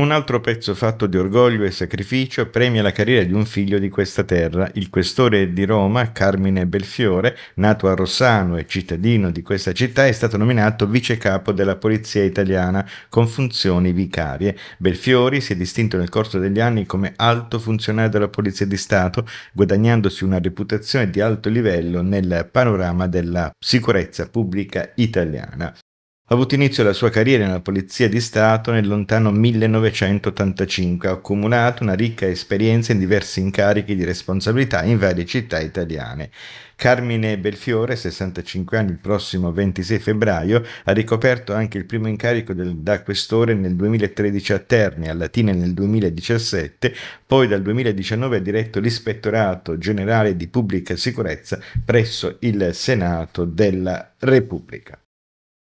Un altro pezzo fatto di orgoglio e sacrificio premia la carriera di un figlio di questa terra, il questore di Roma, Carmine Belfiore, nato a Rossano e cittadino di questa città, è stato nominato vice capo della Polizia italiana con funzioni vicarie. Belfiori si è distinto nel corso degli anni come alto funzionario della Polizia di Stato, guadagnandosi una reputazione di alto livello nel panorama della sicurezza pubblica italiana. Ha avuto inizio la sua carriera nella Polizia di Stato nel lontano 1985, ha accumulato una ricca esperienza in diversi incarichi di responsabilità in varie città italiane. Carmine Belfiore, 65 anni, il prossimo 26 febbraio, ha ricoperto anche il primo incarico del, da questore nel 2013 a Terni, a Latina nel 2017, poi dal 2019 ha diretto l'Ispettorato Generale di Pubblica Sicurezza presso il Senato della Repubblica.